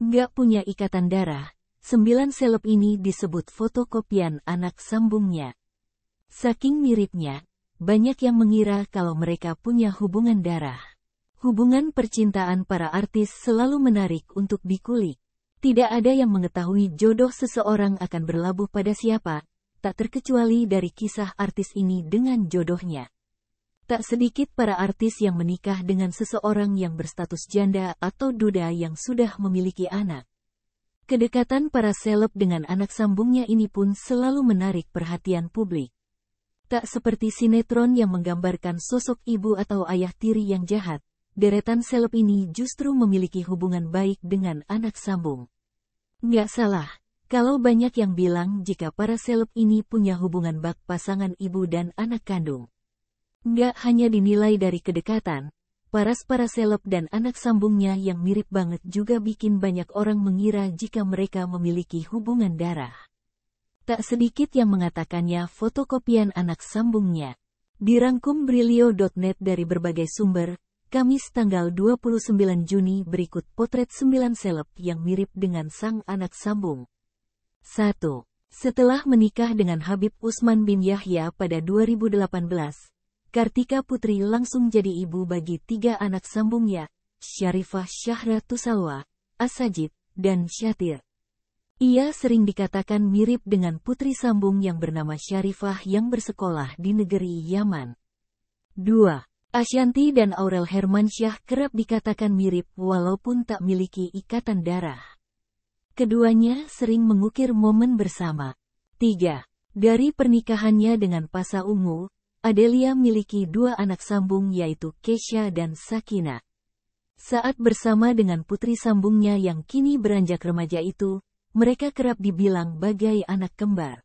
Nggak punya ikatan darah, sembilan seleb ini disebut fotokopian anak sambungnya. Saking miripnya, banyak yang mengira kalau mereka punya hubungan darah. Hubungan percintaan para artis selalu menarik untuk dikulik. Tidak ada yang mengetahui jodoh seseorang akan berlabuh pada siapa, tak terkecuali dari kisah artis ini dengan jodohnya. Tak sedikit para artis yang menikah dengan seseorang yang berstatus janda atau duda yang sudah memiliki anak. Kedekatan para seleb dengan anak sambungnya ini pun selalu menarik perhatian publik. Tak seperti sinetron yang menggambarkan sosok ibu atau ayah tiri yang jahat, deretan seleb ini justru memiliki hubungan baik dengan anak sambung. Nggak salah, kalau banyak yang bilang jika para seleb ini punya hubungan bak pasangan ibu dan anak kandung. Nggak hanya dinilai dari kedekatan, paras-para seleb dan anak sambungnya yang mirip banget juga bikin banyak orang mengira jika mereka memiliki hubungan darah. Tak sedikit yang mengatakannya fotokopian anak sambungnya. Dirangkum Brilio.net dari berbagai sumber, Kamis tanggal 29 Juni berikut potret sembilan seleb yang mirip dengan sang anak sambung. 1. Setelah menikah dengan Habib Usman bin Yahya pada 2018, Kartika Putri langsung jadi ibu bagi tiga anak sambungnya, Syarifah Syahra Tusalwa, Asajid, dan Syatir. Ia sering dikatakan mirip dengan putri sambung yang bernama Syarifah yang bersekolah di negeri Yaman. 2. Ashanti dan Aurel Hermansyah kerap dikatakan mirip walaupun tak miliki ikatan darah. Keduanya sering mengukir momen bersama. 3. Dari pernikahannya dengan Pasa Ungu, Adelia memiliki dua anak sambung yaitu Kesha dan Sakina. Saat bersama dengan putri sambungnya yang kini beranjak remaja itu, mereka kerap dibilang bagai anak kembar.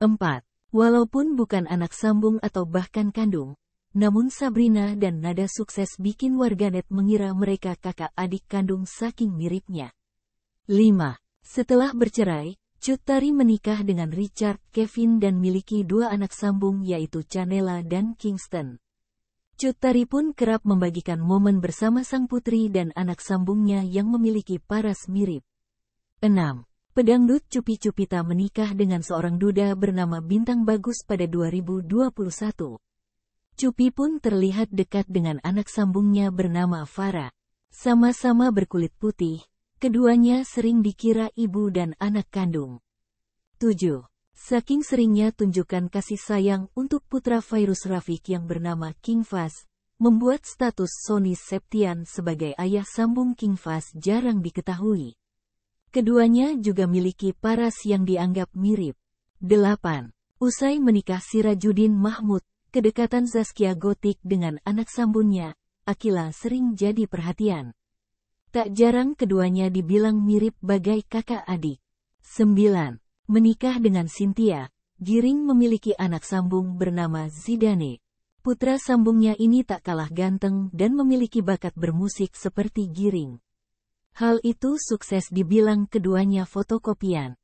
4. Walaupun bukan anak sambung atau bahkan kandung, namun Sabrina dan Nada sukses bikin warganet mengira mereka kakak adik kandung saking miripnya. 5. Setelah bercerai, Cut menikah dengan Richard Kevin dan miliki dua anak sambung yaitu Chanela dan Kingston. Cut pun kerap membagikan momen bersama sang putri dan anak sambungnya yang memiliki paras mirip. 6. Pedangdut Cupi Cupita menikah dengan seorang duda bernama Bintang Bagus pada 2021. Cupi pun terlihat dekat dengan anak sambungnya bernama Farah. Sama-sama berkulit putih, Keduanya sering dikira ibu dan anak kandung. 7. Saking seringnya tunjukkan kasih sayang untuk putra Virus Rafiq yang bernama King Fas, membuat status Sony Septian sebagai ayah sambung King Fas jarang diketahui. Keduanya juga miliki paras yang dianggap mirip. 8. Usai menikah Sirajudin Mahmud, kedekatan Zaskia Gotik dengan anak sambungnya Akila sering jadi perhatian. Tak jarang keduanya dibilang mirip bagai kakak adik. 9. Menikah dengan Cynthia, Giring memiliki anak sambung bernama Zidane. Putra sambungnya ini tak kalah ganteng dan memiliki bakat bermusik seperti Giring. Hal itu sukses dibilang keduanya fotokopian.